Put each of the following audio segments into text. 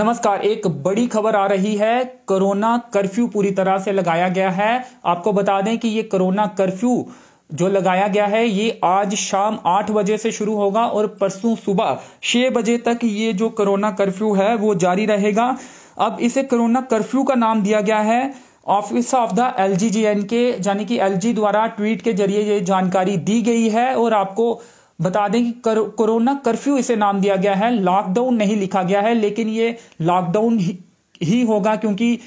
नमस्कार एक बड़ी खबर आ रही है कोरोना कर्फ्यू पूरी तरह से लगाया गया है आपको बता दें कि ये कोरोना कर्फ्यू जो लगाया गया है ये आज शाम आठ बजे से शुरू होगा और परसों सुबह छह बजे तक ये जो कोरोना कर्फ्यू है वो जारी रहेगा अब इसे कोरोना कर्फ्यू का नाम दिया गया है office of the L G N K यानी कि एल द्वारा ट्वीट के जरिए ये जानकारी दी गई है और आपको बता दें कि कर, कोरोना कर्फ्यू इसे नाम दिया गया है लॉकडाउन नहीं लिखा गया है लेकिन ये लॉकडाउन ही, ही होगा क्योंकि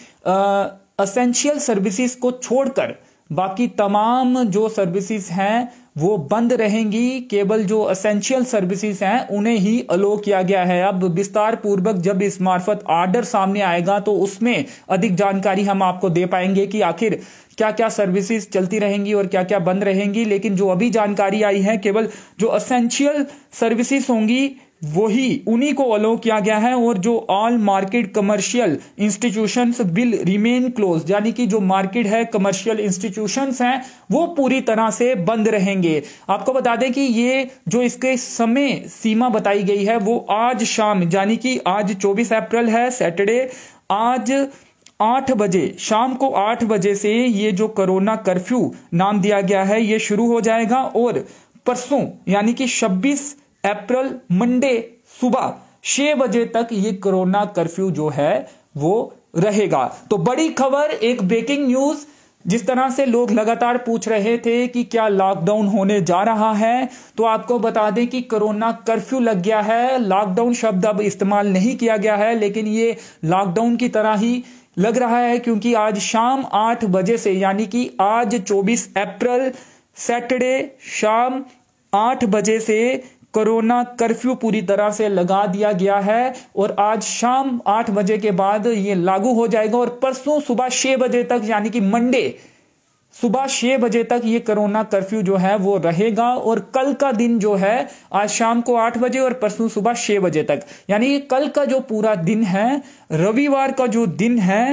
असेंशियल सर्विसेज को छोड़कर बाकी तमाम जो सर्विसेज हैं वो बंद रहेंगी केवल जो असेंशियल सर्विसेज हैं उन्हें ही अलो किया गया है अब विस्तार पूर्वक जब इस मार्फत आर्डर सामने आएगा तो उसमें अधिक जानकारी हम आपको दे पाएंगे कि आखिर क्या क्या सर्विसेज चलती रहेंगी और क्या क्या बंद रहेंगी लेकिन जो अभी जानकारी आई है केवल जो असेंशियल सर्विसेज होंगी वही उन्हीं को अलाउ किया गया है और जो all market commercial institutions will remain close यानी कि जो मार्केट है कमर्शियल इंस्टीट्यूशंस हैं वो पूरी तरह से बंद रहेंगे आपको बता दें कि ये जो इसके समय सीमा बताई गई है वो आज शाम यानी कि आज 24 अप्रैल है सैटरडे आज आठ बजे शाम को आठ बजे से ये जो कोरोना कर्फ्यू नाम दिया गया है ये शुरू हो जाएगा और परसों यानी कि छब्बीस अप्रैल मंडे सुबह छह बजे तक ये कोरोना कर्फ्यू जो है वो रहेगा तो बड़ी खबर एक ब्रेकिंग न्यूज जिस तरह से लोग लगातार पूछ रहे थे कि क्या लॉकडाउन होने जा रहा है तो आपको बता दें कि कोरोना कर्फ्यू लग गया है लॉकडाउन शब्द अब इस्तेमाल नहीं किया गया है लेकिन ये लॉकडाउन की तरह ही लग रहा है क्योंकि आज शाम आठ बजे से यानी कि आज 24 अप्रैल सैटरडे शाम आठ बजे से कोरोना कर्फ्यू पूरी तरह से लगा दिया गया है और आज शाम आठ बजे के बाद ये लागू हो जाएगा और परसों सुबह छह बजे तक यानी कि मंडे सुबह छह बजे तक ये कोरोना कर्फ्यू जो है वो रहेगा और कल का दिन जो है आज शाम को आठ बजे और परसों सुबह छह बजे तक यानी कल का जो पूरा दिन है रविवार का जो दिन है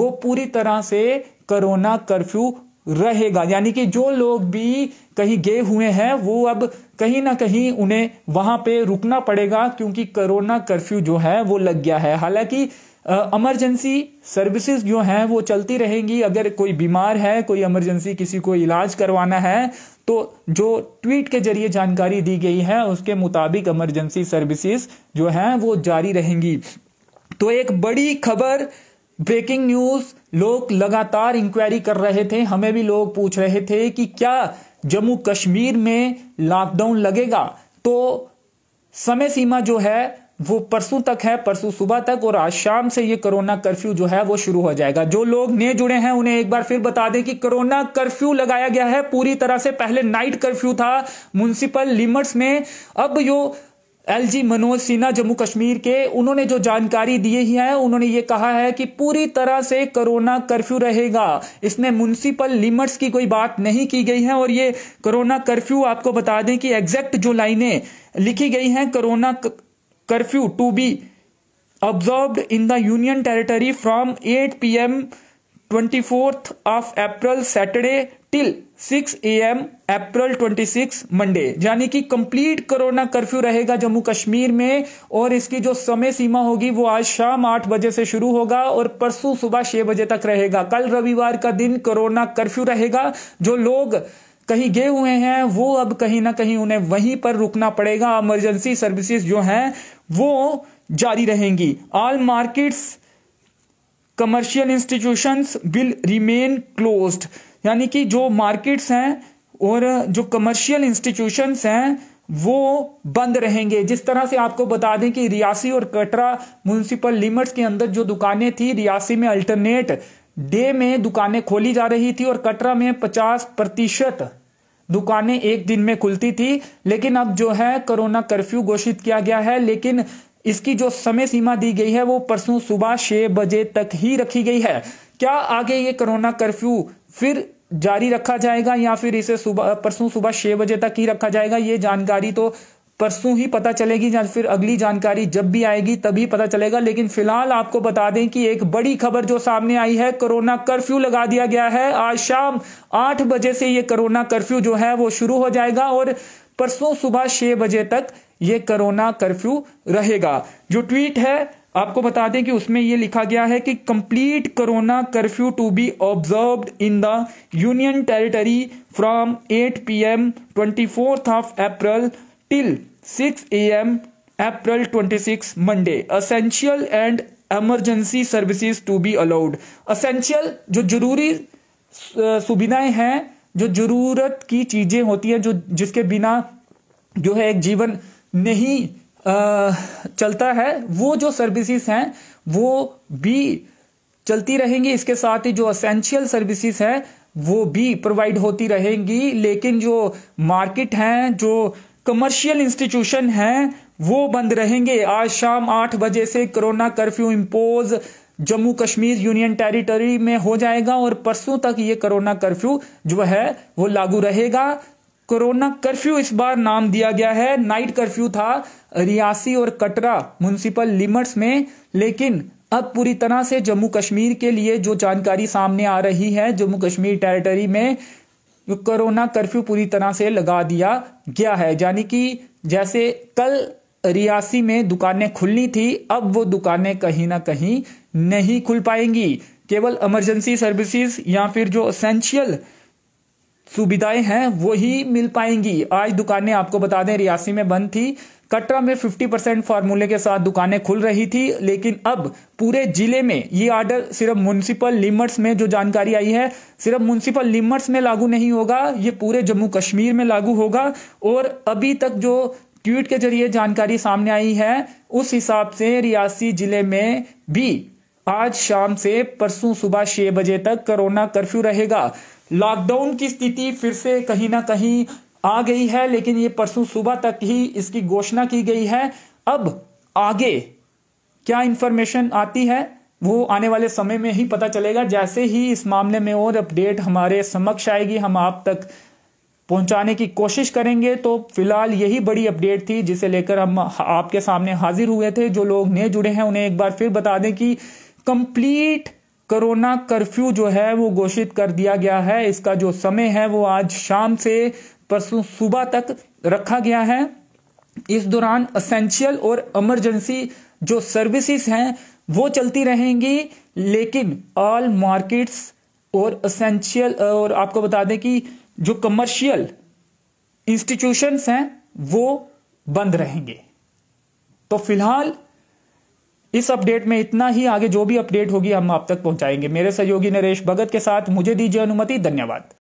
वो पूरी तरह से कोरोना कर्फ्यू रहेगा यानी कि जो लोग भी कहीं गए हुए हैं वो अब कहीं ना कहीं उन्हें वहां पे रुकना पड़ेगा क्योंकि कोरोना कर्फ्यू जो है वो लग गया है हालांकि इमरजेंसी सर्विसेज जो हैं वो चलती रहेंगी अगर कोई बीमार है कोई इमरजेंसी किसी को इलाज करवाना है तो जो ट्वीट के जरिए जानकारी दी गई है उसके मुताबिक इमरजेंसी सर्विसेज जो हैं वो जारी रहेंगी तो एक बड़ी खबर ब्रेकिंग न्यूज लोग लगातार इंक्वायरी कर रहे थे हमें भी लोग पूछ रहे थे कि क्या जम्मू कश्मीर में लॉकडाउन लगेगा तो समय सीमा जो है वो परसों तक है परसों सुबह तक और आज शाम से ये कोरोना कर्फ्यू जो है वो शुरू हो जाएगा जो लोग नए जुड़े हैं उन्हें एक बार फिर बता दें कि कोरोना कर्फ्यू लगाया गया है पूरी तरह से पहले नाइट कर्फ्यू था म्यूनसिपल लिमिट्स में अब जो एल जी मनोज सिन्हा जम्मू कश्मीर के उन्होंने जो जानकारी दी ही है उन्होंने ये कहा है कि पूरी तरह से कोरोना कर्फ्यू रहेगा इसमें म्यूनसिपल लिमिट्स की कोई बात नहीं की गई है और ये कोरोना कर्फ्यू आपको बता दें कि एग्जैक्ट जो लाइनें लिखी गई हैं corona curfew to be observe in the union territory from eight P M twenty fourth of April Saturday till 6 M April 26 Monday यानी कि कंप्लीट कोरोना कर्फ्यू रहेगा जम्मू कश्मीर में और इसकी जो समय सीमा होगी वो आज शाम आठ बजे से शुरू होगा और परसों सुबह छह बजे तक रहेगा कल रविवार का दिन कोरोना कर्फ्यू रहेगा जो लोग कहीं गए हुए हैं वो अब कहीं ना कहीं उन्हें वहीं पर रुकना पड़ेगा इमरजेंसी सर्विसेज जो हैं वो जारी रहेंगी all markets commercial institutions will remain closed यानी कि जो मार्केट्स हैं और जो कमर्शियल इंस्टीट्यूशंस हैं वो बंद रहेंगे जिस तरह से आपको बता दें कि रियासी और कटरा म्यूनसिपल लिमिट्स के अंदर जो दुकानें थी रियासी में अल्टरनेट डे में दुकानें खोली जा रही थी और कटरा में 50 प्रतिशत दुकानें एक दिन में खुलती थी लेकिन अब जो है कोरोना कर्फ्यू घोषित किया गया है लेकिन इसकी जो समय सीमा दी गई है वो परसों सुबह छह बजे तक ही रखी गई है क्या आगे ये कोरोना कर्फ्यू फिर जारी रखा जाएगा या फिर इसे सुबह परसों सुबह छह बजे तक ही रखा जाएगा ये जानकारी तो परसों ही पता चलेगी या फिर अगली जानकारी जब भी आएगी तभी पता चलेगा लेकिन फिलहाल आपको बता दें कि एक बड़ी खबर जो सामने आई है कोरोना कर्फ्यू लगा दिया गया है आज शाम आठ बजे से ये कोरोना कर्फ्यू जो है वो शुरू हो जाएगा और परसों सुबह छह बजे तक ये कोरोना कर्फ्यू रहेगा जो ट्वीट है आपको बता दें कि उसमें यह लिखा गया है कि complete corona curfew to be observe in the union territory from 8 PM M of April till 6 M April 26 Monday essential and emergency services to be allowed essential जो जरूरी सुविधाएं हैं जो जरूरत की चीजें होती हैं जो जिसके बिना जो है एक जीवन नहीं चलता है वो जो सर्विसेज हैं वो भी चलती रहेंगी इसके साथ ही जो असेंशियल सर्विसेज हैं वो भी प्रोवाइड होती रहेंगी लेकिन जो मार्केट हैं जो कमर्शियल इंस्टीट्यूशन हैं वो बंद रहेंगे आज शाम आठ बजे से corona curfew impose Jammu Kashmir union territory में हो जाएगा और परसों तक ये कोरोना कर्फ्यू जो है वो लागू रहेगा कोरोना कर्फ्यू इस बार नाम दिया गया है नाइट कर्फ्यू था रियासी और कटरा म्यूनिसिपल लिमिट्स में लेकिन अब पूरी तरह से जम्मू कश्मीर के लिए जो जानकारी सामने आ रही है जम्मू कश्मीर टेरिटरी में कोरोना कर्फ्यू पूरी तरह से लगा दिया गया है यानी कि जैसे कल रियासी में दुकानें खुलनी थी अब वो दुकानें कहीं ना कहीं नहीं खुल पाएंगी केवल इमरजेंसी सर्विसेज या फिर जो असेंशियल सुविधाएं हैं वो ही मिल पाएंगी आज दुकानें आपको बता दें रियासी में बंद थी कटरा में 50 परसेंट फार्मूले के साथ दुकानें खुल रही थी लेकिन अब पूरे जिले में ये आर्डर सिर्फ म्यूनसिपल लिमट्स में जो जानकारी आई है सिर्फ म्यूनसिपल लिमट्स में लागू नहीं होगा ये पूरे जम्मू कश्मीर में लागू होगा और अभी तक जो ट्वीट के जरिए जानकारी सामने आई है उस हिसाब से रियासी जिले में भी आज शाम से परसों सुबह छह बजे तक कोरोना कर्फ्यू रहेगा लॉकडाउन की स्थिति फिर से कहीं ना कहीं आ गई है लेकिन ये परसों सुबह तक ही इसकी घोषणा की गई है अब आगे क्या इंफॉर्मेशन आती है वो आने वाले समय में ही पता चलेगा जैसे ही इस मामले में और अपडेट हमारे समक्ष आएगी हम आप तक पहुंचाने की कोशिश करेंगे तो फिलहाल यही बड़ी अपडेट थी जिसे लेकर हम आपके सामने हाजिर हुए थे जो लोग नए जुड़े हैं उन्हें एक बार फिर बता दें कि कंप्लीट कोरोना कर्फ्यू जो है वो घोषित कर दिया गया है इसका जो समय है वो आज शाम से परसों सुबह तक रखा गया है इस दौरान असेंशियल और इमरजेंसी जो सर्विसेज हैं वो चलती रहेंगी लेकिन ऑल मार्केट्स और असेंशियल और आपको बता दें कि जो कमर्शियल इंस्टीट्यूशंस हैं वो बंद रहेंगे तो फिलहाल इस अपडेट में इतना ही आगे जो भी अपडेट होगी हम आप तक पहुंचाएंगे मेरे सहयोगी नरेश भगत के साथ मुझे दीजिए अनुमति धन्यवाद